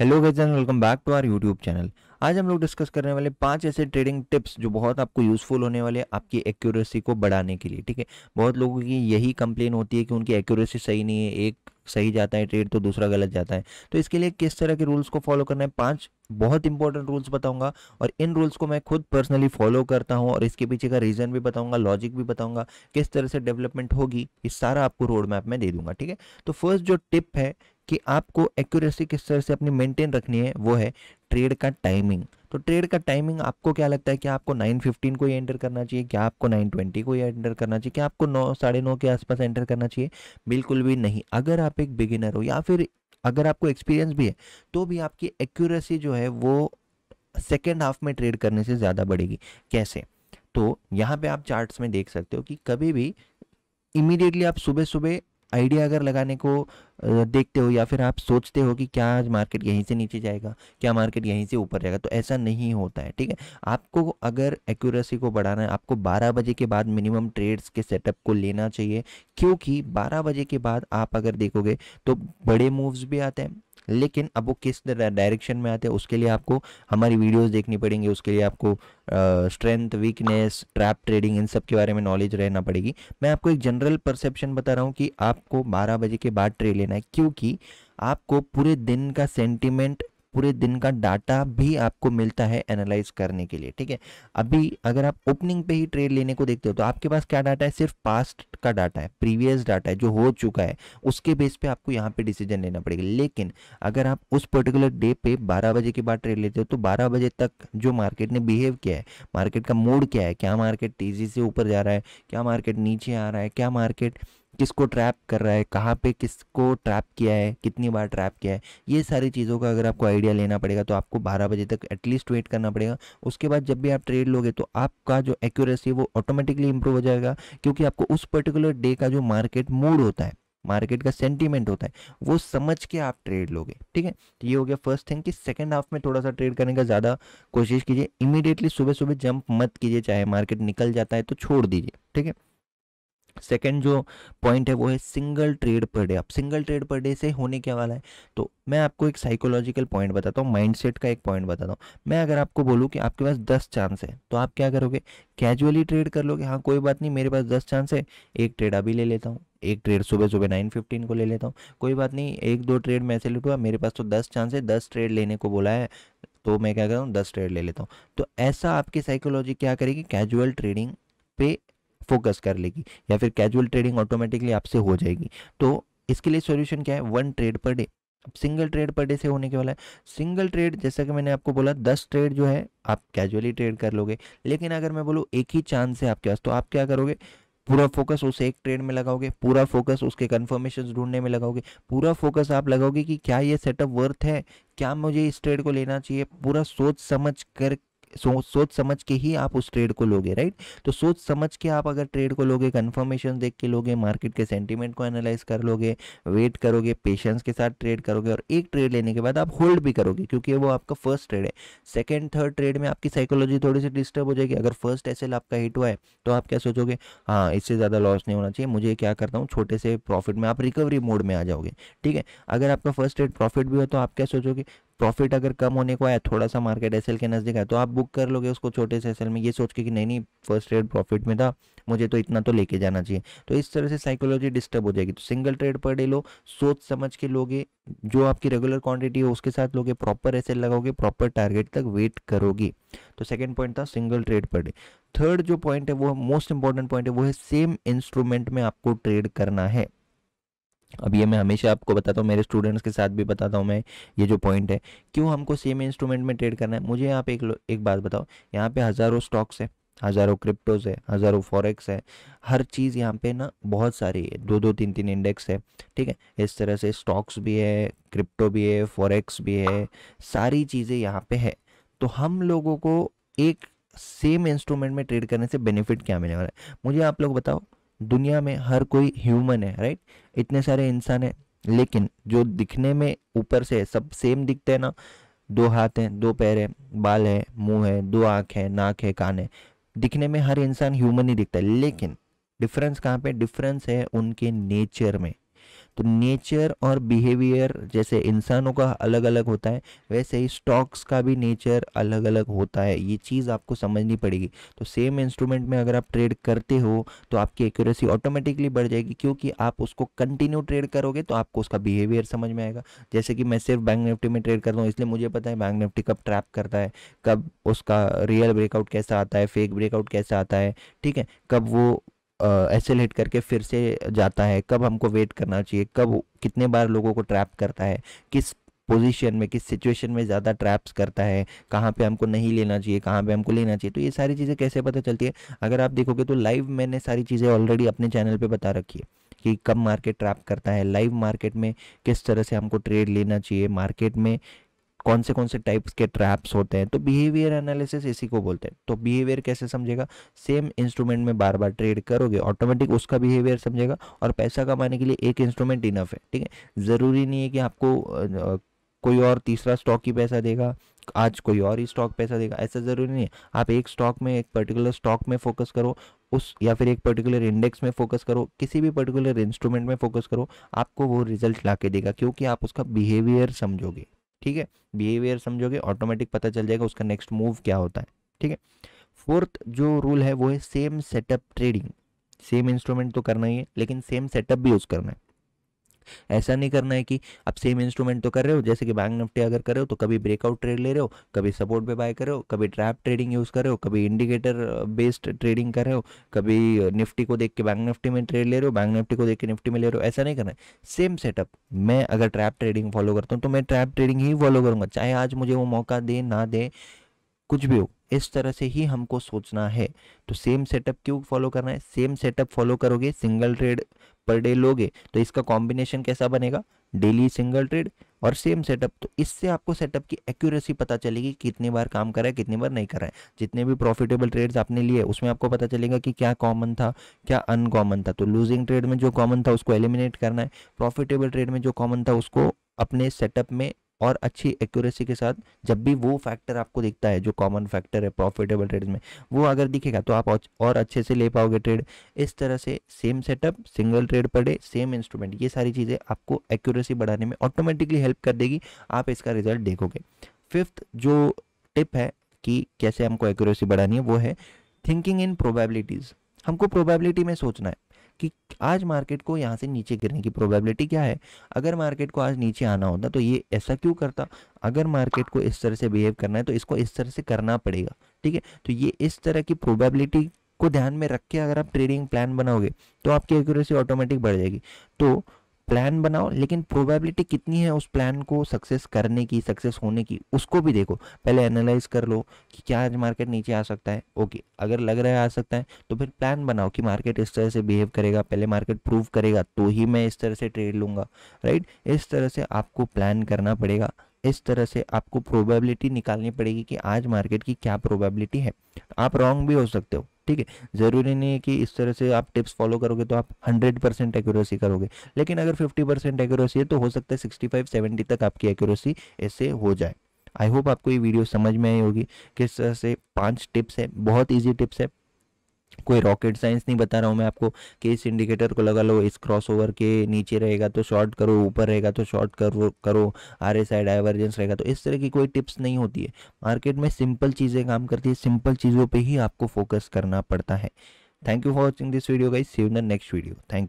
hello guys and welcome back to our YouTube channel आज हम लोग डिस्कस करने वाले पांच ऐसे ट्रेडिंग टिप्स जो बहुत आपको यूजफुल होने वाले आपकी एक्यूरेसी को बढ़ाने के लिए ठीक है बहुत लोगों की यही कंप्लेन होती है कि उनकी एक्यूरेसी सही नहीं है एक सही जाता है ट्रेड तो दूसरा गलत जाता है तो इसके लिए किस तरह के रूल्स को फॉलो करना है पांच बहुत इंपॉर्टेंट रूल्स बताऊंगा और इन रूल्स को मैं खुद पर्सनली फॉलो करता हूं और इसके पीछे का रीज़न भी बताऊंगा लॉजिक भी बताऊंगा किस तरह से डेवलपमेंट होगी ये सारा आपको रोड मैप में दे दूंगा ठीक है तो फर्स्ट जो टिप है कि आपको एक्यूरेसी किस तरह से अपनी मेंटेन रखनी है वो है ट्रेड का टाइमिंग तो ट्रेड का टाइमिंग आपको क्या लगता है कि आपको 9:15 को ही एंटर करना चाहिए क्या आपको 9:20 को ही एंटर करना चाहिए क्या आपको नौ साढ़े नौ के आसपास एंटर करना चाहिए बिल्कुल भी नहीं अगर आप एक बिगिनर हो या फिर अगर आपको एक्सपीरियंस भी है तो भी आपकी एक्यूरेसी जो है वो सेकेंड हाफ में ट्रेड करने से ज़्यादा बढ़ेगी कैसे तो यहाँ पर आप चार्ट में देख सकते हो कि कभी भी इमीडिएटली आप सुबह सुबह आइडिया अगर लगाने को देखते हो या फिर आप सोचते हो कि क्या आज मार्केट यहीं से नीचे जाएगा क्या मार्केट यहीं से ऊपर जाएगा तो ऐसा नहीं होता है ठीक है आपको अगर एक्यूरेसी को बढ़ाना है आपको 12 बजे के बाद मिनिमम ट्रेड्स के सेटअप को लेना चाहिए क्योंकि 12 बजे के बाद आप अगर देखोगे तो बड़े मूव्स भी आते हैं लेकिन अब वो किस डायरेक्शन में आते हैं उसके लिए आपको हमारी वीडियोस देखनी पड़ेंगी उसके लिए आपको स्ट्रेंथ वीकनेस ट्रैप ट्रेडिंग इन सब के बारे में नॉलेज रहना पड़ेगी मैं आपको एक जनरल परसेप्शन बता रहा हूँ कि आपको बारह बजे के बाद ट्रेड लेना है क्योंकि आपको पूरे दिन का सेंटिमेंट पूरे दिन का डाटा भी आपको मिलता है एनालाइज करने के लिए ठीक है अभी अगर आप ओपनिंग पे ही ट्रेड लेने को देखते हो तो आपके पास क्या डाटा है सिर्फ पास्ट का डाटा है प्रीवियस डाटा है जो हो चुका है उसके बेस पे आपको यहाँ पे डिसीजन लेना पड़ेगा लेकिन अगर आप उस पर्टिकुलर डे पे बारह बजे के बाद ट्रेड लेते हो तो बारह बजे तक जो मार्केट ने बिहेव किया है मार्केट का मूड क्या है क्या मार्केट तेज़ी से ऊपर जा रहा है क्या मार्केट नीचे आ रहा है क्या मार्केट किसको ट्रैप कर रहा है कहाँ पे किसको ट्रैप किया है कितनी बार ट्रैप किया है ये सारी चीज़ों का अगर आपको आइडिया लेना पड़ेगा तो आपको 12 बजे तक एटलीस्ट वेट करना पड़ेगा उसके बाद जब भी आप ट्रेड लोगे तो आपका जो एक्यूरेसी है वो ऑटोमेटिकली इंप्रूव हो जाएगा क्योंकि आपको उस पर्टिकुलर डे का जो मार्केट मूड होता है मार्केट का सेंटीमेंट होता है वो समझ के आप ट्रेड लोगे ठीक है तो ये हो गया फर्स्ट थिंग कि सेकंड हाफ में थोड़ा सा ट्रेड करने का ज़्यादा कोशिश कीजिए इमीडिएटली सुबह सुबह जंप मत कीजिए चाहे मार्केट निकल जाता है तो छोड़ दीजिए ठीक है सेकेंड जो पॉइंट है वो है सिंगल ट्रेड पर डे आप सिंगल ट्रेड पर डे से होने क्या वाला है तो मैं आपको एक साइकोलॉजिकल पॉइंट बताता हूँ माइंडसेट का एक पॉइंट बताता हूँ मैं अगर आपको बोलूँ कि आपके पास दस चांस है तो आप क्या करोगे कैजुअली ट्रेड कर लोगे हाँ कोई बात नहीं मेरे पास दस चांस है एक ट्रेड अभी ले लेता हूँ एक ट्रेड सुबह सुबह नाइन फिफ्टीन को ले लेता हूँ कोई बात नहीं एक दो ट्रेड मैं सेलेक्ट हुआ मेरे पास तो दस चांस है दस ट्रेड लेने को बोला है तो मैं क्या करता हूँ दस ट्रेड ले लेता हूँ तो ऐसा आपकी साइकोलॉजी क्या करेगी कैजुअल ट्रेडिंग पे फोकस कर लेगी या फिर कैजुअल ट्रेडिंग ऑटोमेटिकली आपसे हो जाएगी तो इसके लिए सोल्यूशन क्या है वन ट्रेड पर डे अब सिंगल ट्रेड पर डे से होने के वाला है सिंगल ट्रेड जैसा कि मैंने आपको बोला दस ट्रेड जो है आप कैजुअली ट्रेड कर लोगे लेकिन अगर मैं बोलूँ एक ही चांस है आपके पास तो आप क्या करोगे पूरा फोकस उस एक ट्रेड में लगाओगे पूरा फोकस उसके कन्फर्मेशन ढूंढने में लगाओगे पूरा फोकस आप लगाओगे कि क्या ये सेटअप वर्थ है क्या मुझे इस ट्रेड को लेना चाहिए पूरा सोच समझ कर सो, सोच समझ के ही आप उस ट्रेड को लोगे राइट तो सोच समझ के आप अगर ट्रेड को लोगे कन्फर्मेशन देख के लोगे मार्केट के सेंटिमेंट को एनालाइज कर लोगे वेट करोगे पेशेंस के साथ ट्रेड करोगे और एक ट्रेड लेने के बाद आप होल्ड भी करोगे क्योंकि वो आपका फर्स्ट ट्रेड है सेकेंड थर्ड ट्रेड में आपकी साइकोलॉजी थोड़ी सी डिस्टर्ब हो जाएगी अगर फर्स्ट एस आपका हिट हुआ है तो आप क्या सोचोगे हाँ इससे ज़्यादा लॉस नहीं होना चाहिए मुझे क्या करता हूँ छोटे से प्रॉफिट में आप रिकवरी मोड में आ जाओगे ठीक है अगर आपका फर्स्ट ट्रेड प्रॉफिट भी हो तो आप क्या सोचोगे प्रॉफिट अगर कम होने को आया थोड़ा सा मार्केट एस के नज़दीक है तो आप बुक कर लोगे उसको छोटे से एस में ये सोच के कि नहीं नहीं फर्स्ट ट्रेड प्रॉफिट में था मुझे तो इतना तो लेके जाना चाहिए तो इस तरह से साइकोलॉजी डिस्टर्ब हो जाएगी तो सिंगल ट्रेड पर डे लो सोच समझ के लोगे जो आपकी रेगुलर क्वांटिटी हो उसके साथ लोगे प्रॉपर एस लगाओगे प्रॉपर टारगेट तक वेट करोगे तो सेकेंड पॉइंट था single trade per day third जो पॉइंट है वो मोस्ट इंपॉर्टेंट पॉइंट है वो है सेम इंस्ट्रूमेंट में आपको ट्रेड करना है अब ये मैं हमेशा आपको बताता हूँ मेरे स्टूडेंट्स के साथ भी बताता हूँ मैं ये जो पॉइंट है क्यों हमको सेम इंस्ट्रूमेंट में ट्रेड करना है मुझे यहाँ पे एक एक बात बताओ यहाँ पे हज़ारों स्टॉक्स है हज़ारों क्रिप्टोज़ है हज़ारों फॉरेक्स है हर चीज़ यहाँ पे ना बहुत सारी है दो दो तीन तीन इंडेक्स है ठीक है इस तरह से स्टॉक्स भी है क्रिप्टो भी है फॉरेक्स भी है सारी चीज़ें यहाँ पे है तो हम लोगों को एक सेम इंस्ट्रूमेंट में ट्रेड करने से बेनिफिट क्या मिलने वाला है मुझे आप लोग बताओ दुनिया में हर कोई ह्यूमन है राइट इतने सारे इंसान हैं लेकिन जो दिखने में ऊपर से सब सेम दिखते हैं ना दो हाथ हैं दो पैर हैं बाल है मुंह है दो आँख है नाक है कान है दिखने में हर इंसान ह्यूमन ही दिखता है लेकिन डिफरेंस कहाँ पे डिफरेंस है उनके नेचर में तो नेचर और बिहेवियर जैसे इंसानों का अलग अलग होता है वैसे ही स्टॉक्स का भी नेचर अलग अलग होता है ये चीज़ आपको समझनी पड़ेगी तो सेम इंस्ट्रूमेंट में अगर आप ट्रेड करते हो तो आपकी एक्यूरेसी ऑटोमेटिकली बढ़ जाएगी क्योंकि आप उसको कंटिन्यू ट्रेड करोगे तो आपको उसका बिहेवियर समझ में आएगा जैसे कि मैं सिर्फ बैंक निफ्टी में ट्रेड करता हूँ इसलिए मुझे पता है बैंक निफ्टी कब ट्रैप करता है कब उसका रियल ब्रेकआउट कैसा आता है फेक ब्रेकआउट कैसा आता है ठीक है कब वो एसेलेट करके फिर से जाता है कब हमको वेट करना चाहिए कब कितने बार लोगों को ट्रैप करता है किस पोजीशन में किस सिचुएशन में ज़्यादा ट्रैप्स करता है कहाँ पे हमको नहीं लेना चाहिए कहाँ पे हमको लेना चाहिए तो ये सारी चीज़ें कैसे पता चलती है अगर आप देखोगे तो लाइव मैंने सारी चीज़ें ऑलरेडी अपने चैनल पे बता रखी है कि कब मार्केट ट्रैप करता है लाइव मार्केट में किस तरह से हमको ट्रेड लेना चाहिए मार्केट में कौन से कौन से टाइप्स के ट्रैप्स होते हैं तो बिहेवियर एनालिसिस इसी को बोलते हैं तो बिहेवियर कैसे समझेगा सेम इंस्ट्रूमेंट में बार बार ट्रेड करोगे ऑटोमेटिक उसका बिहेवियर समझेगा और पैसा कमाने के लिए एक इंस्ट्रूमेंट इनफ है ठीक है ज़रूरी नहीं है कि आपको कोई और तीसरा स्टॉक ही पैसा देगा आज कोई और ही स्टॉक पैसा देगा ऐसा ज़रूरी नहीं है आप एक स्टॉक में एक पर्टिकुलर स्टॉक में फोकस करो उस या फिर एक पर्टिकुलर इंडेक्स में फोकस करो किसी भी पर्टिकुलर इंस्ट्रूमेंट में फोकस करो आपको वो रिजल्ट ला के देगा क्योंकि आप उसका बिहेवियर समझोगे ठीक है बिहेवियर समझोगे ऑटोमेटिक पता चल जाएगा उसका नेक्स्ट मूव क्या होता है ठीक है फोर्थ जो रूल है वो है same setup trading same instrument तो करना ही है लेकिन सेम सेटअप भी यूज़ करना है ऐसा नहीं करना है कि आप सेम इंस्ट्रूमेंट तो कर रहे हो जैसे कि बैंक निफ्टी अगर कर रहे हो तो कभी ब्रेकआउट ट्रेड ले रहे हो कभी सपोर्ट पे बाय कर रहे हो कभी ट्रैप ट्रेडिंग यूज़ कर रहे हो कभी इंडिकेटर बेस्ड ट्रेडिंग कर रहे हो कभी निफ्टी uh, को देख के बैंक निफ्टी में ट्रेड ले रहे हो बैंक निफ्टी को देख के निफ्टी में ले रहे हो ऐसा नहीं करना है सेम सेटअप मैं अगर ट्रैप ट्रेडिंग फॉलो करता हूँ तो मैं ट्रैप ट्रेडिंग ही फॉलो करूँगा चाहे आज मुझे वो मौका दे ना दे कुछ भी हो इस तरह से ही हमको सोचना है तो सेम सेटअप क्यों फॉलो करना है सेम सेटअप फॉलो करोगे सिंगल ट्रेड पर डे लोगे तो इसका कॉम्बिनेशन कैसा बनेगा डेली सिंगल ट्रेड और सेम सेटअप तो इससे आपको सेटअप की एक्यूरेसी पता चलेगी कितनी बार काम करा है कितनी बार नहीं करा है जितने भी प्रॉफिटेबल ट्रेड्स आपने लिए उसमें आपको पता चलेगा कि क्या कॉमन था क्या अनकॉमन था तो लूजिंग ट्रेड में जो कॉमन था उसको एलिमिनेट करना है प्रॉफिटेबल ट्रेड में जो कॉमन था उसको अपने सेटअप में और अच्छी एक्यूरेसी के साथ जब भी वो फैक्टर आपको दिखता है जो कॉमन फैक्टर है प्रॉफिटेबल ट्रेड में वो अगर दिखेगा तो आप और अच्छे से ले पाओगे ट्रेड इस तरह से same setup single trade per day same instrument ये सारी चीज़ें आपको एक्यूरेसी बढ़ाने में ऑटोमेटिकली हेल्प कर देगी आप इसका रिजल्ट देखोगे फिफ्थ जो टिप है कि कैसे हमको एक्यूरेसी बढ़ानी है वो है थिंकिंग इन प्रोबेबिलिटीज़ हमको प्रोबेबिलिटी में सोचना है कि आज मार्केट को यहाँ से नीचे गिरने की प्रोबेबिलिटी क्या है अगर मार्केट को आज नीचे आना होता तो ये ऐसा क्यों करता अगर मार्केट को इस तरह से बिहेव करना है तो इसको इस तरह से करना पड़ेगा ठीक है तो ये इस तरह की प्रोबेबिलिटी को ध्यान में रख के अगर आप ट्रेडिंग प्लान बनाओगे तो आपकी एक्यूरेसी ऑटोमेटिक बढ़ जाएगी तो प्लान बनाओ लेकिन प्रोबेबिलिटी कितनी है उस प्लान को सक्सेस करने की सक्सेस होने की उसको भी देखो पहले एनालाइज कर लो कि क्या आज मार्केट नीचे आ सकता है ओके अगर लग रहा है आ सकता है तो फिर प्लान बनाओ कि मार्केट इस तरह से बिहेव करेगा पहले मार्केट प्रूव करेगा तो ही मैं इस तरह से ट्रेड लूँगा राइट इस तरह से आपको प्लान करना पड़ेगा इस तरह से आपको प्रोबेबिलिटी निकालनी पड़ेगी कि आज मार्केट की क्या प्रोबेबिलिटी है आप रॉन्ग भी हो सकते हो ठीक है ज़रूरी नहीं है कि इस तरह से आप टिप्स फॉलो करोगे तो आप हंड्रेड परसेंट एक्यूरेसी करोगे लेकिन अगर फिफ्टी परसेंट एक्यूरेसी है तो हो सकता है सिक्सटी फाइव सेवेंटी तक आपकी एक्यूरेसी ऐसे हो जाए आई होप आपको ये वीडियो समझ में आई होगी किस तरह से पांच टिप्स है बहुत ईजी टिप्स है कोई रॉकेट साइंस नहीं बता रहा हूँ मैं आपको कि इस इंडिकेटर को लगा लो इस क्रॉसओवर के नीचे रहेगा तो शॉर्ट करो ऊपर रहेगा तो शॉर्ट करो करो आर एस आई डाइवर्जेंस रहेगा तो इस तरह की कोई टिप्स नहीं होती है मार्केट में सिंपल चीज़ें काम करती है सिंपल चीज़ों पर ही आपको फोकस करना पड़ता है thank you for watching this video guys see you the next video thank you